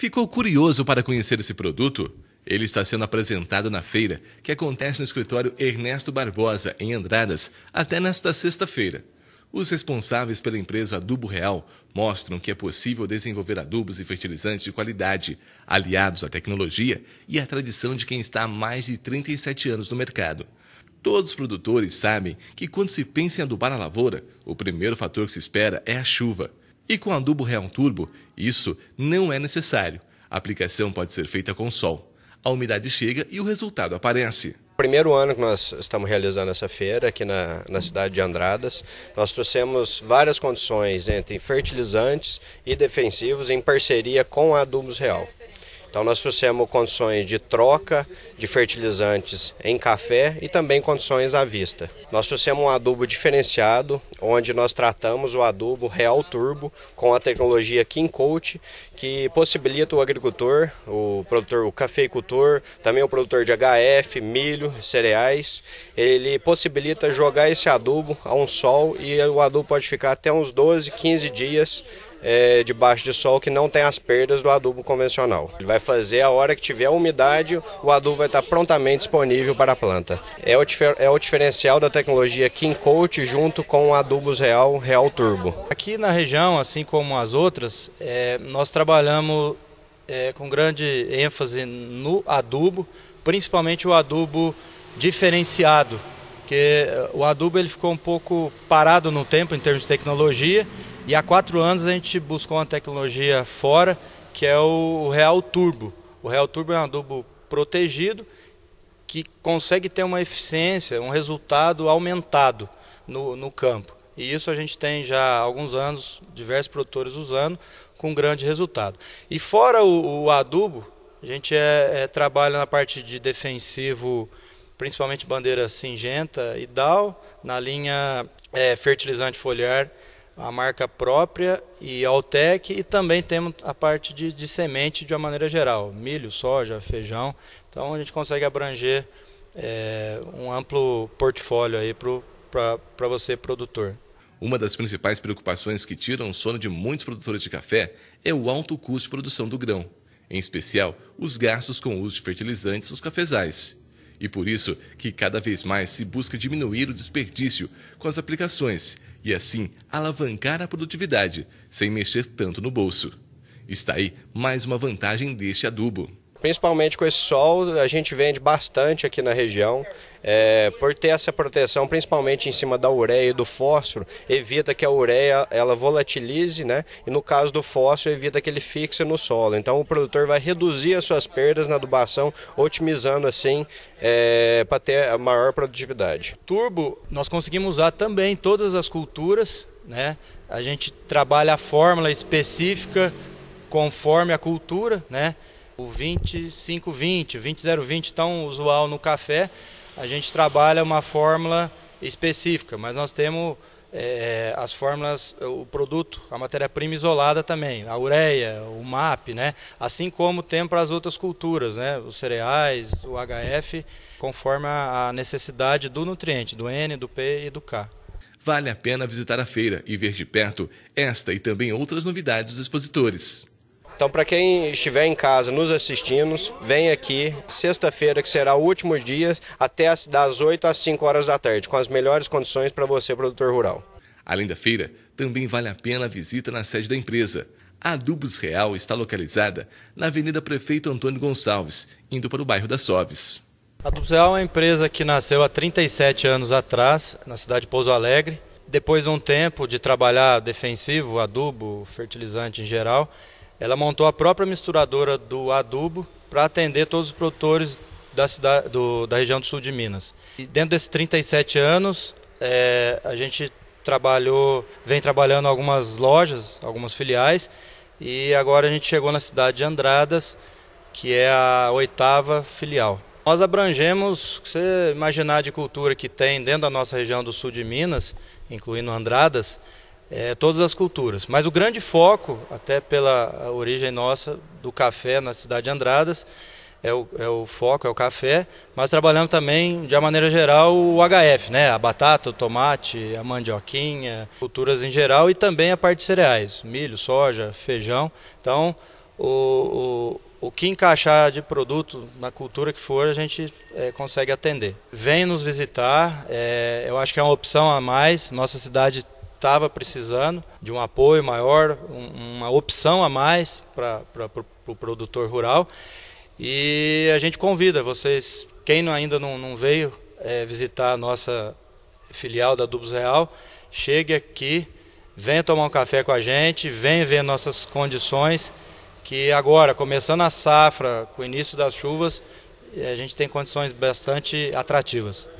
Ficou curioso para conhecer esse produto? Ele está sendo apresentado na feira, que acontece no escritório Ernesto Barbosa, em Andradas, até nesta sexta-feira. Os responsáveis pela empresa Adubo Real mostram que é possível desenvolver adubos e fertilizantes de qualidade, aliados à tecnologia e à tradição de quem está há mais de 37 anos no mercado. Todos os produtores sabem que quando se pensa em adubar a lavoura, o primeiro fator que se espera é a chuva. E com adubo Real Turbo, isso não é necessário. A aplicação pode ser feita com sol. A umidade chega e o resultado aparece primeiro ano que nós estamos realizando essa feira aqui na, na, cidade de Andradas. Nós trouxemos várias condições entre fertilizantes e defensivos em parceria com a Adubos Real. Então nós trouxemos condições de troca de fertilizantes em café e também condições à vista. Nós trouxemos um adubo diferenciado, onde nós tratamos o adubo Real Turbo com a tecnologia King Coat, que possibilita o agricultor, o produtor, o cafeicultor, também o produtor de HF, milho, cereais, ele possibilita jogar esse adubo a um sol e o adubo pode ficar até uns 12, 15 dias é, de baixo de sol que não tem as perdas do adubo convencional. Ele vai fazer a hora que tiver umidade, o adubo vai estar prontamente disponível para a planta. É o, é o diferencial da tecnologia King Coat junto com o adubos Real, Real Turbo. Aqui na região, assim como as outras, é, nós trabalhamos é, com grande ênfase no adubo, principalmente o adubo diferenciado, porque é, o adubo ele ficou um pouco parado no tempo em termos de tecnologia e há quatro anos a gente buscou uma tecnologia fora, que é o Real Turbo. O Real Turbo é um adubo protegido que consegue ter uma eficiência, um resultado aumentado no, no campo. E isso a gente tem já há alguns anos, diversos produtores usando, com grande resultado. E fora o, o adubo, a gente é, é, trabalha na parte de defensivo, principalmente bandeira singenta e DAL, na linha é, fertilizante foliar a marca própria e Altec e também temos a parte de, de, semente de uma maneira geral, milho, soja, feijão. Então a gente consegue abranger é, um amplo portfólio aí para pro, você produtor. Uma das principais preocupações que tiram o sono de muitos produtores de café é o alto custo de produção do grão, em especial os gastos com o uso de fertilizantes nos cafezais. E por isso que cada vez mais se busca diminuir o desperdício com as aplicações e assim alavancar a produtividade, sem mexer tanto no bolso. Está aí mais uma vantagem deste adubo. Principalmente com esse sol, a gente vende bastante aqui na região. É, por ter essa proteção, principalmente em cima da ureia e do fósforo, evita que a ureia ela volatilize, né? E no caso do fósforo, evita que ele fixe no solo. Então o produtor vai reduzir as suas perdas na adubação, otimizando assim é, para ter a maior produtividade. Turbo, nós conseguimos usar também todas as culturas, né? A gente trabalha a fórmula específica conforme a cultura, né? O 2520, o 20020 tão tá usual no café, a gente trabalha uma fórmula específica, mas nós temos é, as fórmulas, o produto, a matéria-prima isolada também, a ureia, o MAP, né? assim como tem para as outras culturas, né? os cereais, o HF, conforme a necessidade do nutriente, do N, do P e do K. Vale a pena visitar a feira e ver de perto esta e também outras novidades dos expositores. Então, para quem estiver em casa nos assistindo, vem aqui sexta-feira, que será o último dia, até as, das 8 às 5 horas da tarde, com as melhores condições para você, produtor rural. Além da feira, também vale a pena a visita na sede da empresa. A Adubos Real está localizada na Avenida Prefeito Antônio Gonçalves, indo para o bairro das Soves. A Adubos Real é uma empresa que nasceu há 37 anos atrás, na cidade de Pouso Alegre. Depois de um tempo de trabalhar defensivo, adubo, fertilizante em geral, ela montou a própria misturadora do adubo para atender todos os produtores da, cidade, do, da região do sul de Minas. E dentro desses 37 anos, é, a gente trabalhou, vem trabalhando algumas lojas, algumas filiais, e agora a gente chegou na cidade de Andradas, que é a oitava filial. Nós abrangemos, o que você imaginar de cultura que tem dentro da nossa região do sul de Minas, incluindo Andradas, é, todas as culturas. Mas o grande foco, até pela origem nossa do café na cidade de Andradas, é o, é o foco, é o café, mas trabalhamos também, de maneira geral, o HF, né? a batata, o tomate, a mandioquinha, culturas em geral e também a parte de cereais, milho, soja, feijão. Então, o, o, o que encaixar de produto na cultura que for, a gente é, consegue atender. Vem nos visitar, é, eu acho que é uma opção a mais. Nossa cidade estava precisando de um apoio maior, uma opção a mais para o pro, pro produtor rural. E a gente convida vocês, quem ainda não, não veio é, visitar a nossa filial da Dubos Real, chegue aqui, venha tomar um café com a gente, venha ver nossas condições, que agora, começando a safra, com o início das chuvas, é, a gente tem condições bastante atrativas.